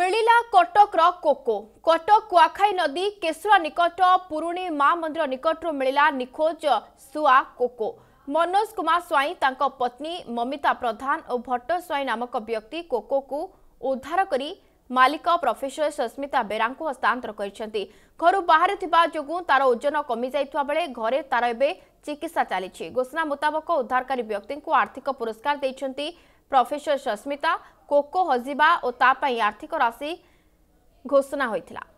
कटक र को कटक कुआखाई नदी केशव निकट पुरि सुआ कोको मनोज स्वाई तांको पत्नी ममिता प्रधान स्वाई नामक व्यक्ति कोको कु उद्धार मालिक प्रफेसर सस्मिता बेरा हस्तान्तर घर बाहेक तार ओजन कमिस घर तपाईँ चिकित्सा घोषणा मुताबक उद्धारकारी व्यक्ति आर्थिक पुरस्कार ପ୍ରଫେସର ସସ୍ମିତା କୋକୋ ହଜିବା ଓ ତା ପାଇଁ ଆର୍ଥିକ ରାଶି ଘୋଷଣା ହୋଇଥିଲା